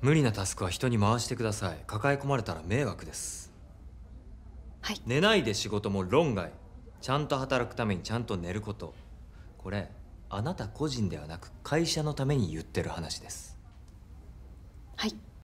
無理なタスクは人に回してください抱え込まれたら迷惑ですはい寝ないで仕事も論外ちゃんと働くためにちゃんと寝ることこれあなた個人ではなく会社のために言ってる話ですはい